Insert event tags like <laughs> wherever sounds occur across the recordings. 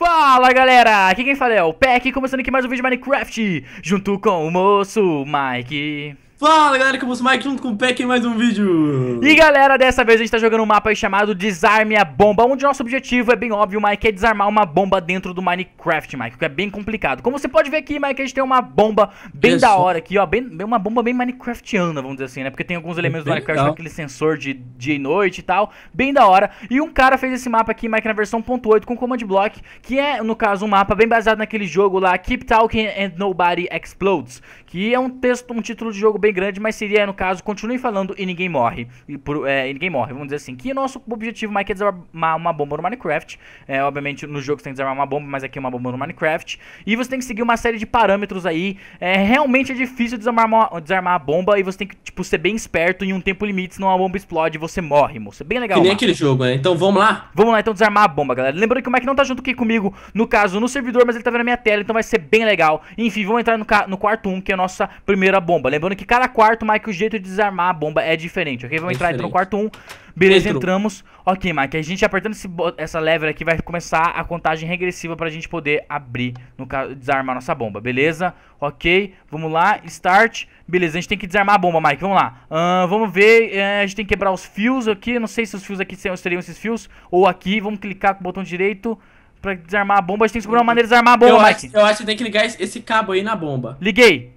Fala galera, aqui quem fala é o Peck, começando aqui mais um vídeo de Minecraft, junto com o moço Mike. Fala galera, como é sou o Mike junto com o Peck em mais um vídeo. E galera, dessa vez a gente tá jogando um mapa chamado Desarme a Bomba, onde nosso objetivo é bem óbvio, Mike, é desarmar uma bomba dentro do Minecraft, Mike, que é bem complicado. Como você pode ver aqui, Mike, a gente tem uma bomba bem Isso. da hora aqui, ó, bem, uma bomba bem Minecraftiana, vamos dizer assim, né? Porque tem alguns elementos bem do Minecraft, legal. aquele sensor de dia e noite e tal, bem da hora. E um cara fez esse mapa aqui, Mike, na versão 1.8 com Command Block, que é, no caso, um mapa bem baseado naquele jogo lá, Keep Talking and Nobody Explodes, que é um texto, um título de jogo bem bem grande, mas seria, no caso, continue falando e ninguém morre. E, por, é, e ninguém morre, vamos dizer assim. Que nosso objetivo, Mike, é desarmar uma bomba no Minecraft. É, obviamente, no jogo você tem que desarmar uma bomba, mas aqui é uma bomba no Minecraft. E você tem que seguir uma série de parâmetros aí. É, realmente é difícil desarmar, desarmar a bomba e você tem que, tipo, ser bem esperto em um tempo limite, senão a bomba explode e você morre, moço. É bem legal. Que nem aquele jogo, né? Então vamos lá? Vamos lá, então, desarmar a bomba, galera. Lembrando que o Mike não tá junto aqui comigo, no caso, no servidor, mas ele tá vendo a minha tela, então vai ser bem legal. Enfim, vamos entrar no, no quarto 1, um, que é a nossa primeira bomba. Lembrando que cada cada quarto, Mike, o jeito de desarmar a bomba é diferente, ok? Vamos é entrar então no quarto 1. Um. Beleza, Entrou. entramos. Ok, Mike, a gente apertando esse, essa lever aqui vai começar a contagem regressiva pra gente poder abrir, no caso, desarmar nossa bomba, beleza? Ok, vamos lá, start. Beleza, a gente tem que desarmar a bomba, Mike, vamos lá. Uh, vamos ver, uh, a gente tem que quebrar os fios aqui, não sei se os fios aqui seriam esses fios, ou aqui, vamos clicar com o botão direito pra desarmar a bomba, a gente tem que descobrir uma maneira de desarmar a bomba, eu Mike. Acho, eu acho que tem que ligar esse cabo aí na bomba. Liguei.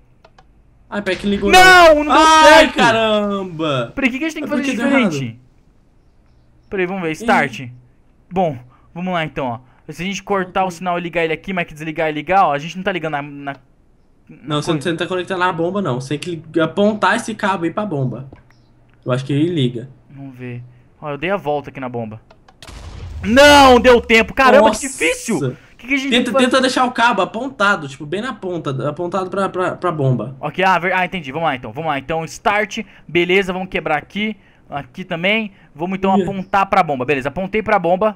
Ai, ah, peraí que ligou. Não, não, não Ai, certo. caramba! Peraí, o que, que a gente tem que fazer diferente? Peraí, vamos ver. Start. Bom, vamos lá então, ó. Se a gente cortar o sinal e ligar ele aqui, mas que desligar e ligar, ó, a gente não tá ligando na. na não, você não, você não tá conectando na bomba, não. Você tem que apontar esse cabo aí pra bomba. Eu acho que ele liga. Vamos ver. Ó, eu dei a volta aqui na bomba. Não, deu tempo. Caramba, Nossa. que difícil. Que que tenta, pode... tenta deixar o cabo apontado, tipo, bem na ponta, apontado pra, pra, pra bomba. Ok, ah, ver... ah, entendi. Vamos lá então, vamos lá. Então, start, beleza, vamos quebrar aqui, aqui também. Vamos então apontar pra bomba, beleza. Apontei pra bomba,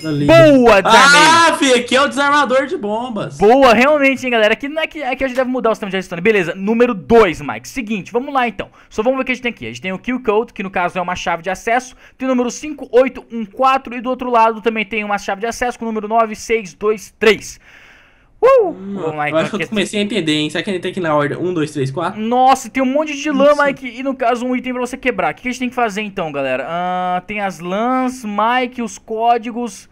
Boa, desarmei! Ah, fi, aqui é o desarmador de bombas. Boa, realmente, hein, galera. Aqui, aqui, é aqui é a gente deve mudar o sistema de redstone. Né? Beleza, número 2, Mike. Seguinte, vamos lá, então. Só vamos ver o que a gente tem aqui. A gente tem o kill code, que no caso é uma chave de acesso. Tem o número 5814 e do outro lado também tem uma chave de acesso com o número 9623. Uh! Vamos hum, oh lá, eu acho que eu comecei a entender, hein? Será que a gente tem que ir na ordem 1, 2, 3, 4? Nossa, tem um monte de lã, Mike, e no caso um item pra você quebrar. O que a gente tem que fazer então, galera? Uh, tem as lãs, Mike, os códigos...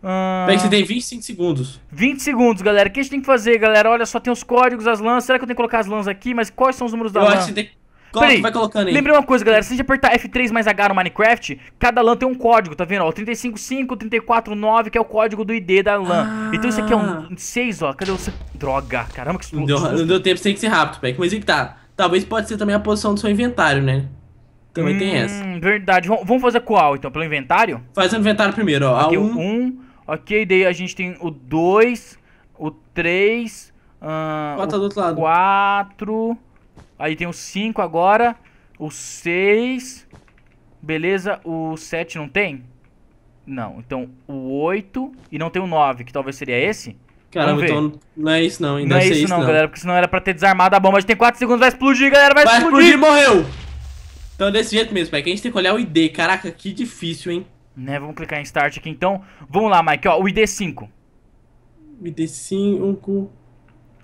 Uh... Peraí, você tem 25 segundos. 20 segundos, galera. O que a gente tem que fazer, galera? Olha só, tem os códigos, as lãs. Será que eu tenho que colocar as lãs aqui? Mas quais são os números da eu lã? que tem... Peraí, vai colocando aí. Lembrei uma coisa, galera. Se a gente apertar F3 mais H no Minecraft, cada LAN tem um código, tá vendo? Ó, 355, 349, que é o código do ID da LAN. Ah. Então isso aqui é um 6, ah. ó. Cadê você? Droga, caramba, que explosão. Não deu, não deu tempo, tem que ser rápido, Peck. Mas aí é que tá. Talvez pode ser também a posição do seu inventário, né? Também hum, tem essa. Hum, Verdade. Vamos fazer qual, então? Pelo inventário? Faz o inventário primeiro, ó. Aqui o 1. Ok, daí a gente tem o 2, o 3... Uh, Bota do outro lado. 4... Aí tem o 5 agora. O 6. Beleza, o 7 não tem? Não, então o 8 e não tem o 9, que talvez seria esse? Caramba, então não é isso não, ainda não é, é isso, isso não, não, galera, porque senão era pra ter desarmado a bomba. A gente tem 4 segundos, vai explodir, galera, vai, vai explodir. explodir morreu! Então desse jeito mesmo, pai, é que a gente tem que olhar o ID. Caraca, que difícil, hein? Né, vamos clicar em Start aqui então. Vamos lá, Mike, ó, o ID 5. ID 5...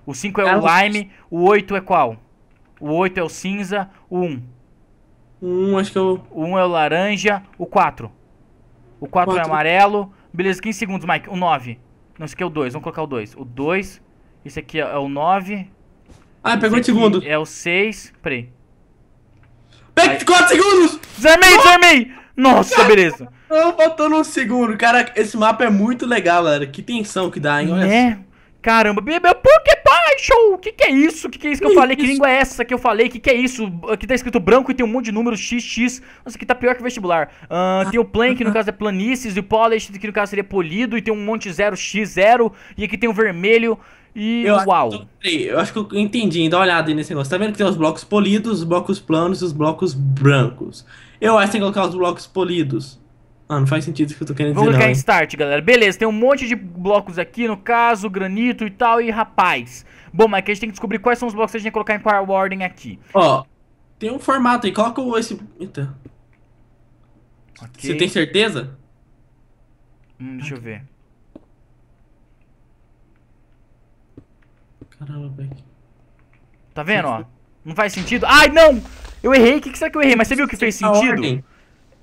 O 5 é o Lime, o 8 é qual? O 8 é o cinza, o 1. O 1 acho que é O O 1 é o laranja, o 4. O 4, 4. é amarelo. Beleza, 15 segundos, Mike. O 9. Não, esse aqui é o 2. Vamos colocar o 2. O 2. Esse aqui é o 9. Ah, pegou o segundo. É o 6. Peraí. Pega 4 segundos! Desarmei, desarmei! Nossa, beleza. Não, botou no segundo. Cara, esse mapa é muito legal, galera. Que tensão que dá, hein? Né? Olha é. Caramba, bebeu, por que paixão? O que, que é isso? O que, que é isso que, eu falei? Que língua é essa que eu falei? O que, que é isso? Aqui tá escrito branco e tem um monte de números XX. Nossa, aqui tá pior que vestibular. Uh, tem o plain, que no caso é planícies, e o Polish, que no caso seria polido, e tem um monte 0x0, e aqui tem o vermelho. E eu uau. Acho eu acho que eu entendi, dá uma olhada aí nesse negócio. Tá vendo que tem os blocos polidos, os blocos planos e os blocos brancos. Eu acho que tem que colocar os blocos polidos ah, não faz sentido o que eu tô querendo Vamos dizer. Vamos clicar em start, galera. Beleza, tem um monte de blocos aqui, no caso, granito e tal, e rapaz. Bom, mas aqui a gente tem que descobrir quais são os blocos que a gente tem que colocar em qual ordem aqui. Ó, oh, tem um formato aí, coloca esse. Eita. Okay. Você tem certeza? Hum, deixa eu ver. Caramba, Beck. Tá vendo, ó? Não faz sentido? Ai, não! Eu errei, o que, que será que eu errei? Mas você viu que fez sentido?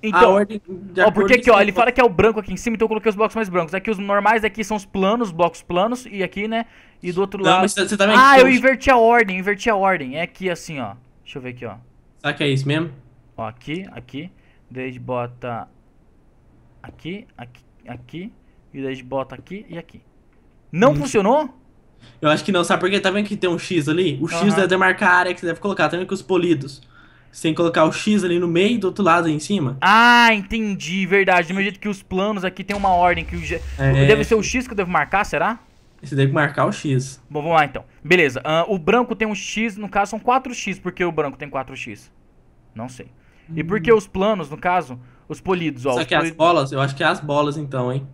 Então, ordem, ó, que que ó, ele fala que é o branco aqui em cima, então eu coloquei os blocos mais brancos. Aqui é os normais aqui são os planos, blocos planos, e aqui, né? E do outro Não, lado. você tá ah, eu inverti a ordem, inverti a ordem. É aqui assim, ó. Deixa eu ver aqui, ó. Será que é isso mesmo? Ó, aqui, aqui. Daí a gente bota aqui, aqui, aqui. E daí a gente bota aqui e aqui. Não hum. funcionou? Eu acho que não, sabe por quê? Tá vendo que tem um X ali? O X uhum. deve demarcar a área que você deve colocar, tá vendo que os polidos. Você tem que colocar o X ali no meio e do outro lado em cima. Ah, entendi, verdade. Do meu jeito que os planos aqui tem uma ordem que o... é... deve ser o X que eu devo marcar, será? Você deve marcar o X. Bom, vamos lá então. Beleza, uh, o branco tem um X, no caso são 4X. Por que o branco tem 4X? Não sei. Hum. E por que os planos, no caso, os polidos? Ó, Só que polidos... É as bolas, eu acho que é as bolas então, hein?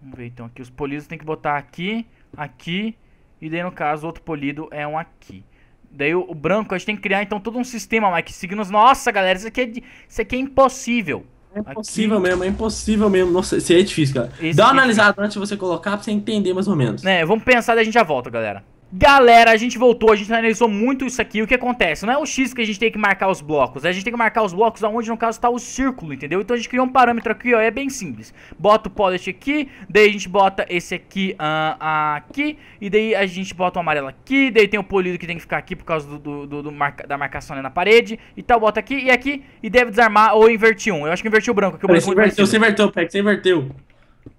Vamos ver então aqui. Os polidos tem que botar aqui, aqui, e daí no caso o outro polido é um aqui. Daí o, o, branco, a gente tem que criar então todo um sistema, Mike. Signos, nossa galera, isso aqui é, isso aqui é impossível. É impossível aqui... mesmo, é impossível mesmo. Nossa, isso aí é difícil, cara. Esse Dá uma é analisada antes de você colocar pra você entender mais ou menos. É, vamos pensar e a gente já volta, galera. Galera, a gente voltou, a gente analisou muito isso aqui. O que acontece? Não é o X que a gente tem que marcar os blocos. A gente tem que marcar os blocos aonde, no caso, está o círculo, entendeu? Então a gente criou um parâmetro aqui, ó. É bem simples. Bota o polish aqui, daí a gente bota esse aqui uh, aqui. E daí a gente bota o amarelo aqui. Daí tem o polido que tem que ficar aqui por causa do, do, do, do marca, da marcação né, na parede. E tal, bota aqui e aqui. E deve desarmar ou invertir um. Eu acho que invertiu o branco. aqui, eu branco você inverteu, você inverteu, Peck, você inverteu.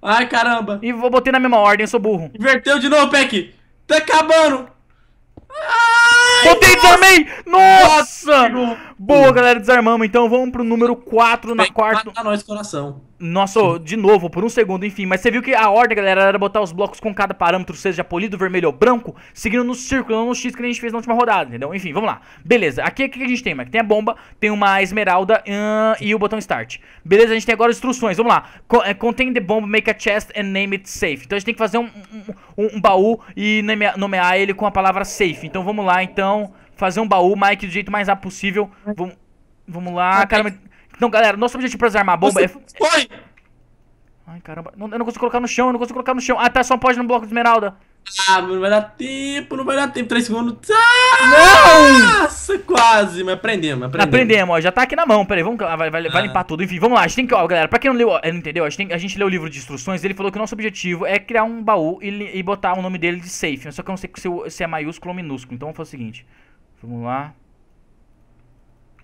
Ai, caramba. E vou botar na mesma ordem, eu sou burro. Inverteu de novo, Peck. Tá acabando! Ai, Botei nossa. também! Nossa! nossa Boa, galera, desarmamos. Então vamos pro número 4 na quarta. Mata nós, coração. Nossa, de novo, por um segundo, enfim. Mas você viu que a ordem, galera, era botar os blocos com cada parâmetro, seja polido, vermelho ou branco, seguindo no círculo, não no X que a gente fez na última rodada, entendeu? Enfim, vamos lá. Beleza, aqui o que a gente tem, Mike? Tem a bomba, tem uma esmeralda e o botão start. Beleza, a gente tem agora as instruções, vamos lá. É, contain the bomb, make a chest and name it safe. Então a gente tem que fazer um, um, um baú e nomear ele com a palavra safe. Então vamos lá, então fazer um baú, Mike, do jeito mais rápido possível. Vamos, vamos lá, ah, caramba. Então, galera, nosso objetivo pra desarmar a bomba é... Ai, caramba. Não, eu não consigo colocar no chão, eu não consigo colocar no chão. Ah, tá, só pode no bloco de esmeralda. Ah, não vai dar tempo, não vai dar tempo. Três segundos. Ah, Nossa, quase. Mas aprendemos, aprendemos. Aprendemos, ó. Já tá aqui na mão. Peraí, vamos, vai, vai, ah. vai limpar tudo. Enfim, vamos lá. A gente tem que, ó, galera, pra quem não leu, ó, é, não entendeu, a gente, tem, a gente leu o livro de instruções. Ele falou que o nosso objetivo é criar um baú e, e botar o nome dele de safe. Né? Só que eu não sei se, se é maiúsculo ou minúsculo. Então vamos fazer o seguinte. Vamos lá.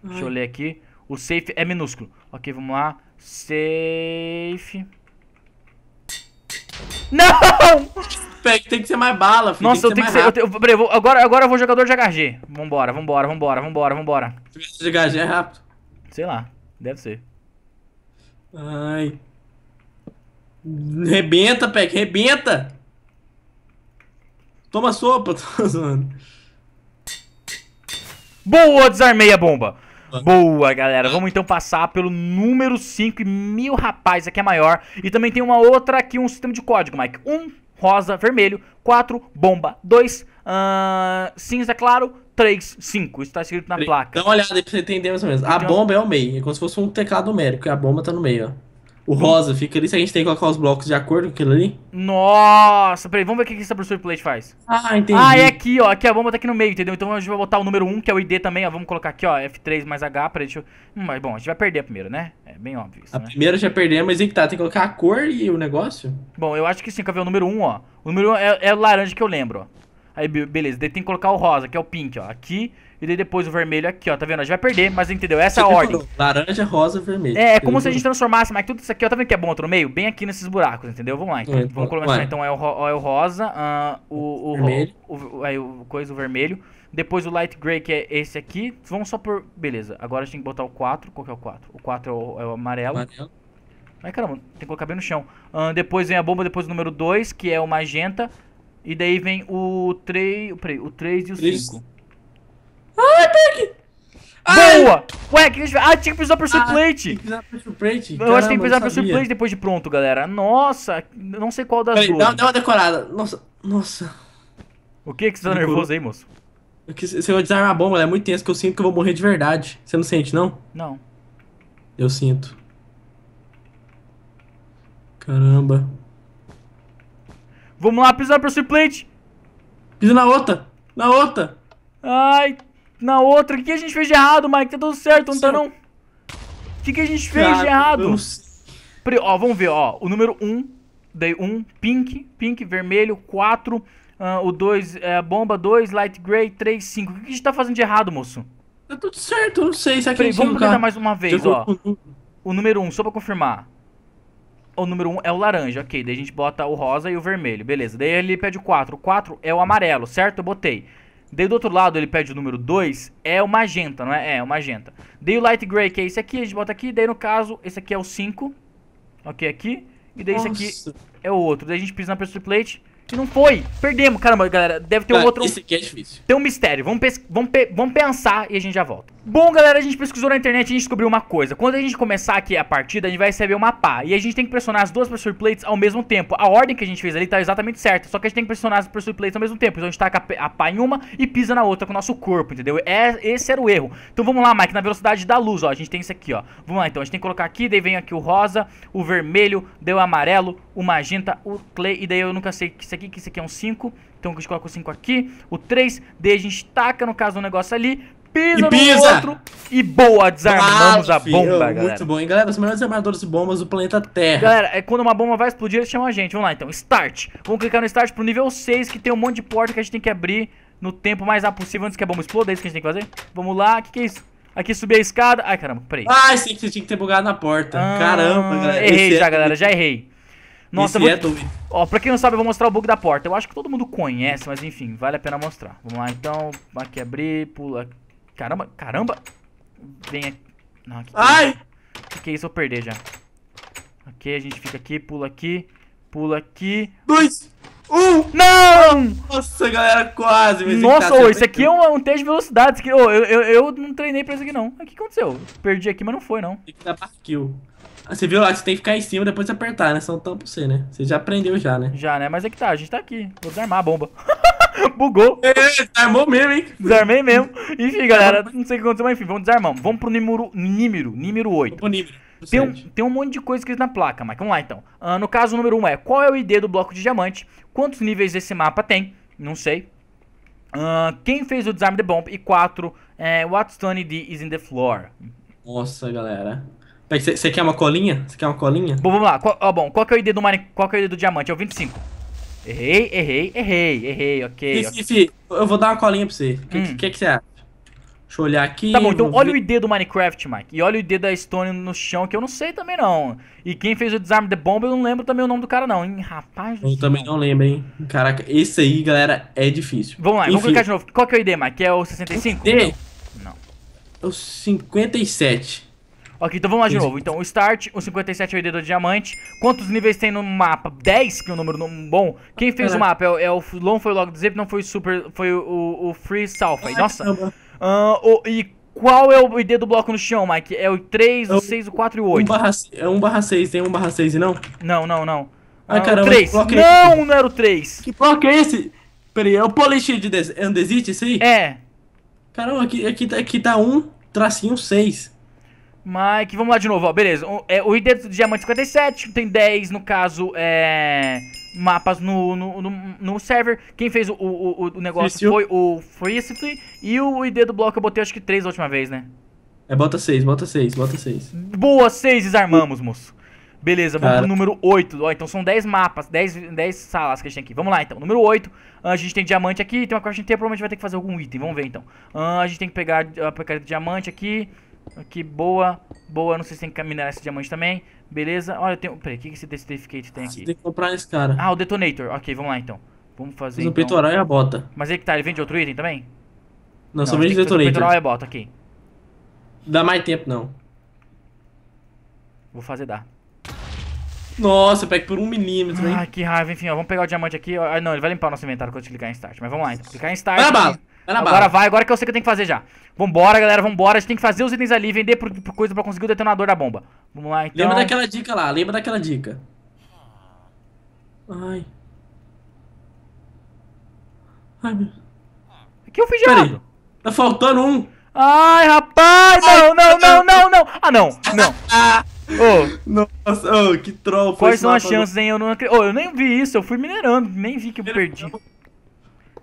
Ai. Deixa eu ler aqui. O safe é minúsculo. Ok, vamos lá. Safe. Não! Pega, tem que ser mais bala, filho. Nossa, tem que eu tenho que ser. Eu, te, eu, eu, agora, agora eu vou jogador de HG. Vambora, vambora, vambora, vambora, vambora. De HG é rápido. Sei lá, deve ser. Ai. Rebenta, Peck, rebenta! Toma sopa, <laughs> tô zoando. Boa, desarmei a bomba. Boa, galera. Vamos então passar pelo número 5 e mil rapaz, aqui é maior. E também tem uma outra aqui, um sistema de código, Mike. 1, um, rosa, vermelho. 4, bomba. 2, uh, cinza claro. 3, 5. Isso tá escrito na placa. Dá uma olhada aí pra você entender mais ou menos. A então- bomba é o meio, é como se fosse um teclado numérico, e a bomba tá no meio, ó. O rosa fica ali, se a gente tem que colocar os blocos de acordo com aquilo ali. Nossa, peraí, vamos ver o que, que essa Bruce Plate faz. Ah, entendi. Ah, é aqui, ó. Aqui a bomba tá aqui no meio, entendeu? Então a gente vai botar o número 1, que é o ID também, ó. Vamos colocar aqui, ó, F3 mais H, pra gente. Hum, mas bom, a gente vai perder a primeira, né? É bem óbvio isso, A né? primeira já perdemos, mas aí que tá, tem que colocar a cor e o negócio? Bom, eu acho que sim, quer ver o número 1, ó. O número 1 é, é o laranja que eu lembro, ó. Aí, beleza. Daí tem que colocar o rosa, que é o pink, ó. Aqui. E daí depois o vermelho aqui, ó. Tá vendo? A gente vai perder, mas entendeu? Essa é a ordem. Laranja, rosa, vermelho. É, é como se a gente transformasse, mas tudo isso aqui, ó. Tá vendo que é bom outro meio? Bem aqui nesses buracos, entendeu? Vamos lá. Então, é, vamos começar. Vai. Então é o, é o rosa, uh, o, o, vermelho. O, aí, o coisa, o vermelho. Depois o light gray, que é esse aqui. Vamos só por. Beleza. Agora a gente tem que botar o 4. Qual que é o 4? O 4 é o, é o amarelo. amarelo. Ai, caramba, tem que colocar bem no chão. Uh, depois vem a bomba, depois o número 2, que é o magenta. E daí vem o 3. Peraí, o 3 e o 5. Ah, pegue! É Boa! Ué, que deixa... Ah, tinha que precisar pressure ah, Tinha que precisar pressure plate? Caramba, eu acho que tem que precisar pressure suplente depois de pronto, galera. Nossa, não sei qual das duas. Dá, dá uma decorada. Nossa, nossa. O que que você tá nervoso aí, moço? Se eu desarmar a bomba, é muito tenso que eu sinto que eu vou morrer de verdade. Você não sente, não? Não. Eu sinto. Caramba. Vamos lá, pisar pra suplente. Pisa na outra. Na outra. Ai, na outra. O que, que a gente fez de errado, Mike? Tá tudo certo, não Sim. tá não? O que, que a gente fez Cara, de errado? Vamos... Ó, vamos ver, ó. O número 1, um, daí 1, um, pink, pink, vermelho, 4, uh, ah, o 2, é, eh, bomba 2, light gray, 3, 5. O que, que a gente tá fazendo de errado, moço? Tá tudo certo, não sei. Será que Peraí, a gente vamos tentar mais uma vez, ó. O número 1, um, só pra confirmar o número 1 um é o laranja, ok. Daí a gente bota o rosa e o vermelho, beleza. Daí ele pede o 4. O 4 é o amarelo, certo? Eu botei. Daí do outro lado ele pede o número 2, é o magenta, não é? É, o magenta. Daí o light gray, que é esse aqui, a gente bota aqui. Daí no caso, esse aqui é o 5, ok, aqui. E daí Nossa. esse aqui é o outro. Daí a gente pisa na pressure plate que não foi. Perdemos, caramba, galera. Deve ter um ah, outro. Isso aqui é difícil. Tem um mistério. Vamos, pes... Vamos, pe... Vamos pensar e a gente já volta. Bom, galera, a gente pesquisou na internet e a gente descobriu uma coisa. Quando a gente começar aqui a partida, a gente vai receber uma pá. E a gente tem que pressionar as duas pressure plates ao mesmo tempo. A ordem que a gente fez ali tá exatamente certa. Só que a gente tem que pressionar as pressure plates ao mesmo tempo. Então a gente taca a pá em uma e pisa na outra com o nosso corpo, entendeu? É... Esse era o erro. Então vamos lá, Mike, na velocidade da luz, ó. A gente tem isso aqui, ó. Vamos lá, então. A gente tem que colocar aqui, daí vem aqui o rosa, o vermelho, deu o amarelo, o magenta, o clay. E daí eu nunca sei que isso aqui aqui, que isso aqui é um 5. Então a gente coloca o 5 aqui. O 3, D a gente taca, no caso, um negócio ali. Pisa, o pisa. no outro e boa, desarmamos ah, a bomba, filho, galera. Muito bom, hein, galera? Os melhores armadores de bombas do planeta Terra. Galera, é quando uma bomba vai explodir, eles chamam a gente. Vamos lá, então. Start. Vamos clicar no Start pro nível 6, que tem um monte de porta que a gente tem que abrir no tempo mais rápido possível antes que a bomba exploda. É isso que a gente tem que fazer? Vamos lá. O que, que é isso? Aqui subir a escada. Ai, caramba, peraí. ai sim, que você tinha que ter bugado na porta. Ah, caramba, galera. Errei já, é... galera. Já errei. Nossa, vou... é Ó, pra quem não sabe, eu vou mostrar o bug da porta. Eu acho que todo mundo conhece, mas enfim, vale a pena mostrar. Vamos lá, então. Aqui abrir, pula. Caramba, caramba. Vem aqui. Não, Ai! O Que, é isso? Eu perdi já. Ok, a gente fica aqui, pula aqui. Pula aqui. Dois! Um! Não! Nossa, galera, quase. Nossa, ô, isso aqui é um, é um teste de velocidade. aqui, ô, eu, eu, eu, não treinei pra isso aqui, não. O que aconteceu? Perdi aqui, mas não foi, não. Tem que dar kill. Você viu lá, você tem que ficar em cima depois apertar, né? São tão pra você, né? Você já aprendeu já, né? Já, né? Mas é que tá, a gente tá aqui. Vou desarmar a bomba. <laughs> Bugou. É, desarmou mesmo, hein? Desarmei mesmo. Enfim, galera, não sei o que aconteceu, mas enfim, vamos desarmar. Vamos pro número, número, número 8. Pro número. Tem um, tem um monte de coisa escrita na placa, mas vamos lá então. Ah, no caso, o número 1 é qual é o ID do bloco de diamante? Quantos níveis esse mapa tem? Não sei. Uh, quem fez o desarme the bomb? E 4, é, what Tony is in the floor? Nossa, galera. Você quer uma colinha? Você quer uma colinha? Bom, vamos lá. Qual, ó, bom, qual que é o ID do mine... Qual que é o ID do diamante? É o 25. Errei, errei, errei, errei, ok. Fifi, okay. eu vou dar uma colinha pra você. O que, hum. que, que, você acha? Deixa eu olhar aqui. Tá bom, então olha ver. o ID do Minecraft, Mike. E olha o ID da Stone no chão, que eu não sei também não. E quem fez o desarme da bomba? eu não lembro também o nome do cara não, hein? Rapaz Eu também não lembro, hein? Caraca, esse aí, galera, é difícil. Vamos lá, Enfim. vamos clicar de novo. Qual que é o ID, Mike? É o 65? ID? Não. É o 57. Ok, então vamos lá de novo. Então, o start, o 57 é o ID do diamante. Quantos níveis tem no mapa? 10, que é um número bom. Quem fez Caraca. o mapa? É, é o Long foi o Log do Zip, não foi o Super, foi o, o Free Salfa. Nossa. Uh, o, e qual é o ID do bloco no chão, Mike? É o 3, é o 6, o 4 e o 8. 1 barra, é 1 barra 6, tem 1 barra 6 e não? Não, não, não. Ah, caramba, 3. É não, não era o 3. Que bloco é esse? Peraí, é o Polish de Andesite, isso aí? É. Caramba, aqui, aqui, tá, aqui tá 1, um, tracinho 6. Mike, vamos lá de novo, ó, beleza. O, é, o ID do diamante 57, tem 10, no caso, é, mapas no, no, no, no server. Quem fez o, o, o negócio Fícil. foi o Freestyle. E o ID do bloco eu botei acho que 3 da última vez, né? É, bota 6, bota 6, bota 6. Boa, 6 desarmamos, moço. Beleza, vamos Cara. pro número 8. Ó, então são 10 mapas, 10, 10 salas que a gente tem aqui. Vamos lá, então. Número 8, ah, a gente tem diamante aqui, tem uma quest inteira, provavelmente vai ter que fazer algum item. Vamos ver, então. Ah, a gente tem que pegar a uh, de diamante aqui. Aqui, boa. Boa, não sei se tem que minerar esse diamante também. Beleza. Olha, eu tenho... Peraí, o que, que esse certificate tem aqui? Você tem que comprar esse cara. Ah, o detonator. Ok, vamos lá então. Vamos fazer, então... o peitoral e a bota. Mas ele que tá, ele vende outro item também? Não, não somente o detonator. O peitoral e a bota, aqui. Dá mais tempo, não. Vou fazer dar. Nossa, pega por um milímetro, hein? Ah, que raiva. Enfim, ó, vamos pegar o diamante aqui. Ah, não, ele vai limpar o nosso inventário quando eu clicar em Start. Mas vamos lá, então. Clicar em Start. Vai, bala! Tá agora barra. vai, agora que eu sei que eu tenho que fazer já. Vambora, galera, vambora. A gente tem que fazer os itens ali vender por, por, coisa pra conseguir o detonador da bomba. Vamos lá, então. Lembra daquela dica lá, lembra daquela dica. Ai. Ai, meu. Aqui eu fiz de errado. Tá faltando um. Ai, rapaz! Não, não, não, não, não! Ah, não, não. Oh. <laughs> Nossa, oh, que troll. Quais são as né? chances, hein? Eu, não... oh, eu nem vi isso, eu fui minerando, nem vi que eu perdi.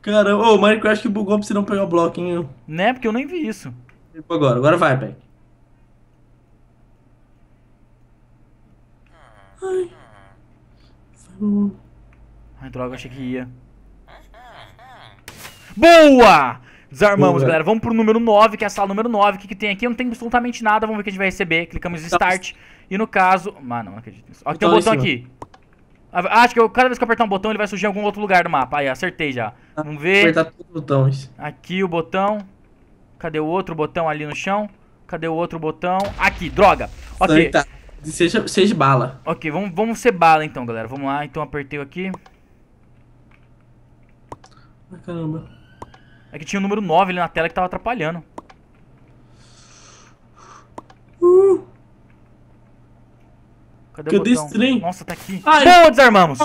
Caramba, o Minecraft bugou pra você não pegar o bloquinho. Né? Porque eu nem vi isso. Agora, agora vai, Beck. Ai. Ai, droga, achei que ia. Boa! Desarmamos, Boa. galera. Vamos pro número 9, que é a sala número 9. O que, que tem aqui? Não tem absolutamente nada. Vamos ver o que a gente vai receber. Clicamos em tá. Start. E no caso... mano, ah, não, não acredito nisso. Ó, tem um então, botão aqui. Acho que eu, cada vez que eu apertar um botão, ele vai surgir em algum outro lugar do mapa. Aí, acertei já. Vamos ver. Apertar todos os botões. Aqui o botão. Cadê o outro botão ali no chão? Cadê o outro botão? Aqui, droga. Ok. Santa. Seja, seja bala. Ok, vamos, vamos ser bala então, galera. Vamos lá, então apertei aqui. Ai, ah, caramba. É que tinha o número 9 ali na tela que tava atrapalhando. Uh. Cadê, Cadê esse trem? Nossa, tá aqui. Ai. Não, desarmamos.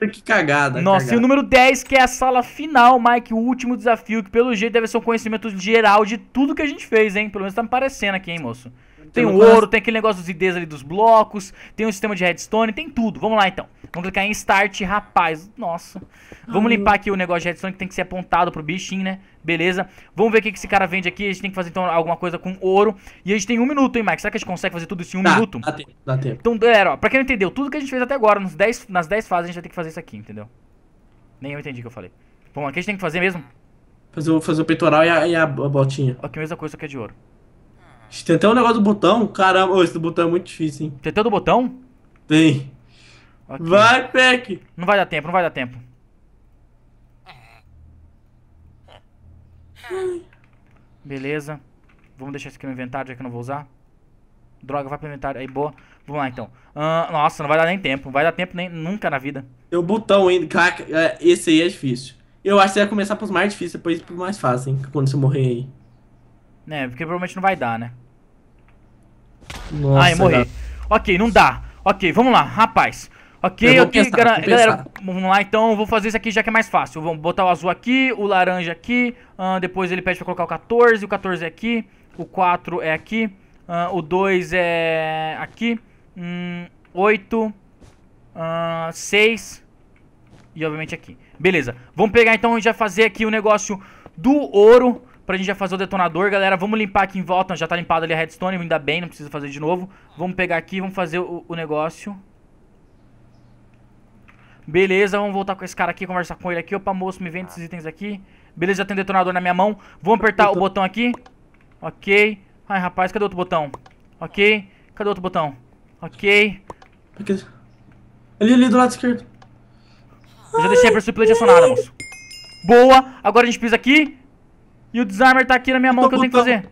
Que cagada. Nossa, cagada. e o número 10, que é a sala final, Mike, o último desafio, que pelo jeito deve ser um conhecimento geral de tudo que a gente fez, hein? Pelo menos tá me parecendo aqui, hein, moço. Tem o ouro, tem aquele negócio dos IDs ali dos blocos, tem o sistema de redstone, tem tudo. Vamos lá então. Vamos clicar em start, rapaz. Nossa. Vamos Ai, limpar aqui o negócio de redstone que tem que ser apontado pro bichinho, né? Beleza. Vamos ver o que esse cara vende aqui. A gente tem que fazer então alguma coisa com ouro. E a gente tem um minuto, hein, Mike? Será que a gente consegue fazer tudo isso em um dá, minuto? Dá tempo, dá tempo. Então, galera, ó, pra quem não entendeu, tudo que a gente fez até agora, nos dez nas 10 fases, a gente vai ter que fazer isso aqui, entendeu? Nem eu entendi o que eu falei. Vamos lá, o que a gente tem que fazer mesmo? Fazer, fazer o peitoral e a, e a botinha. Aqui, mesma coisa, só que é de ouro. Tem até um negócio do botão. Caramba, oh, esse botão é muito difícil, hein? Tem até do botão? Tem. Okay. Vai, Peck! Não vai dar tempo, não vai dar tempo. Beleza. Vamos deixar isso aqui no inventário, já que eu não vou usar. Droga, vai pro inventário. Aí, boa. Vamos lá, então. Uh, nossa, não vai dar nem tempo. Não vai dar tempo nem, nunca na vida. o botão ainda. Caraca, é, esse aí é difícil. Eu acho que ia começar pros mais difíceis, depois pros mais fáceis, hein? Quando você morrer aí. É, porque provavelmente não vai dar, né? Nossa, Ai, ah, morri. Já. Ok, não dá. Ok, vamos lá, rapaz. Ok, ok, pensar, galera, galera, vamos lá então, eu vou fazer isso aqui já que é mais fácil. Vamos botar o azul aqui, o laranja aqui, uh, depois ele pede pra colocar o 14, o 14 é aqui, o 4 é aqui, uh, o 2 é aqui, um, 8, uh, 6 e obviamente aqui. Beleza, vamos pegar então e já fazer aqui o negócio do ouro pra gente já fazer o detonador, galera. Vamos limpar aqui em volta, já tá limpado ali a redstone, ainda bem, não precisa fazer de novo. Vamos pegar aqui, vamos fazer o, o negócio. Beleza, vamos voltar com esse cara aqui, conversar com ele aqui. Opa, moço, me vende esses itens aqui. Beleza, já tem um detonador na minha mão. Vamos apertar o botão aqui. Ok. Ai, rapaz, cadê outro botão? Ok. Cadê outro botão? Ok. Ali, ali, do lado esquerdo. Eu já deixei a pressão acionada, moço. Boa. Agora a gente pisa aqui. E o desarmer tá aqui na minha mão, o que eu tenho que fazer?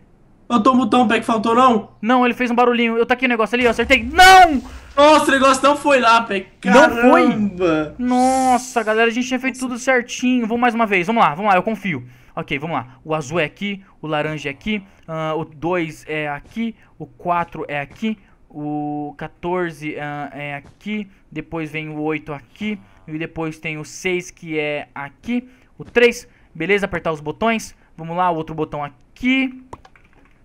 Eu tô mutando o pé que faltou, não? Não, ele fez um barulhinho. Eu aqui o negócio ali, eu acertei. Não! Nossa, o negócio não foi lá, pé. Não foi? Nossa, galera, a gente tinha feito tudo certinho. Vamos mais uma vez, vamos lá, vamos lá, eu confio. Ok, vamos lá. O azul é aqui, o laranja é aqui, uh, o 2 é aqui, o 4 é aqui, o 14 uh, ah, é aqui, depois vem o 8 aqui, e depois tem o 6 que é aqui, o 3. Beleza, apertar os botões. Vamos lá, outro botão aqui.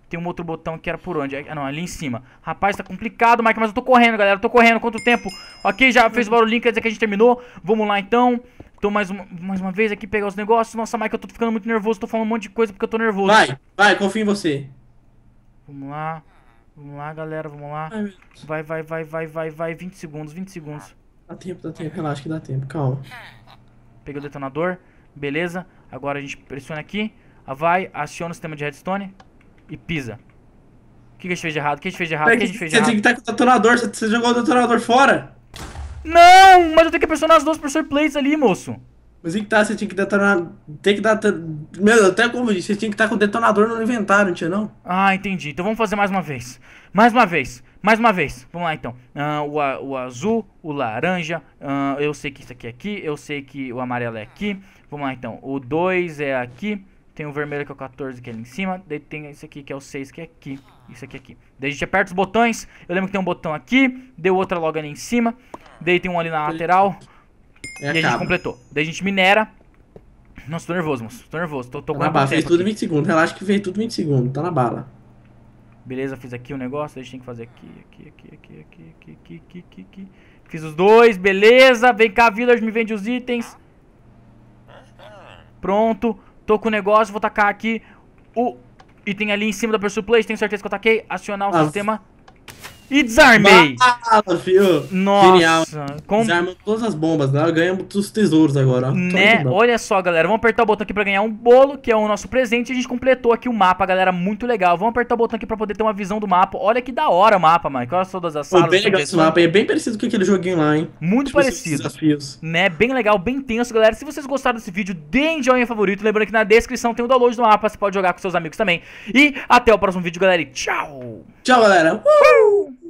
Tem um outro botão que era por onde? Ah, não, ali em cima. Rapaz, tá complicado, Mike, mas eu tô correndo, galera. Eu tô correndo. Quanto tempo? Ok, já fez o barulhinho, quer dizer que a gente terminou. Vamos lá, então. Tô mais uma, mais uma vez aqui pegar os negócios. Nossa, Mike, eu tô ficando muito nervoso. Tô falando um monte de coisa porque eu tô nervoso. Vai, vai, confio em você. Vamos lá. Vamos lá, galera, vamos lá. Ai, vai, vai, vai, vai, vai, vai. 20 segundos, 20 segundos. Dá tempo, dá tempo. Relaxa que dá tempo. Calma. Peguei o detonador. Beleza. Agora a gente pressiona aqui vai, aciona o sistema de redstone e pisa. O que, que a gente fez de errado? O que a gente fez de errado? O que, a gente fez de errado? Você tinha que estar com o detonador, você jogou o detonador fora. Não, mas eu tenho que pressionar as duas pressure plates ali, moço. Mas tem que tá, você tinha que detonar. Tem que dar. Meu, até como disse, você tinha que estar tá com o detonador no inventário, não tinha não? Ah, entendi. Então vamos fazer mais uma vez. Mais uma vez. Mais uma vez. Vamos lá então. Uh, o, o azul, o laranja. Uh, eu sei que isso aqui é aqui. Eu sei que o amarelo é aqui. Vamos lá então. O 2 é aqui. Tem o vermelho que é o 14 que é ali em cima. Daí tem esse aqui que é o 6 que é aqui. Isso aqui é aqui. Daí a gente aperta os botões. Eu lembro que tem um botão aqui. Deu outra logo ali em cima. Daí tem um ali na lateral. É e, a gente completou. Daí a gente minera. Nossa, tô nervoso, moço. Tô nervoso. Tô, tô tá na bala. Fez tudo em 20 segundos. Relaxa que fez tudo em 20 segundos. Tá na bala. Beleza, fiz aqui o um negócio. Daí a gente tem que fazer aqui, aqui, aqui, aqui, aqui, aqui, aqui, aqui, aqui. aqui. Fiz os dois. Beleza. Vem cá, village. Me vende os itens. Pronto. Tô com o negócio, vou tacar aqui o item ali em cima da Pursue Place. Tenho certeza que eu taquei. Acionar o Nossa. Ah, sistema e desarmei. Bala, filho. Nossa. Genial. Com... todas as bombas, né? Ganhamos os tesouros agora. Né? Olha só, galera. Vamos apertar o botão aqui pra ganhar um bolo, que é o nosso presente. A gente completou aqui o mapa, galera. Muito legal. Vamos apertar o botão aqui pra poder ter uma visão do mapa. Olha que da hora o mapa, mano. olha todas as salas. bem legal esse mapa. É bem parecido com aquele joguinho lá, hein? Muito tipo parecido. Desafios. Né? Bem legal, bem tenso, galera. Se vocês gostaram desse vídeo, deem joinha favorito. Lembrando que na descrição tem o download do mapa. Você pode jogar com seus amigos também. E até o próximo vídeo, galera. E tchau! Tchau, galera. Uh!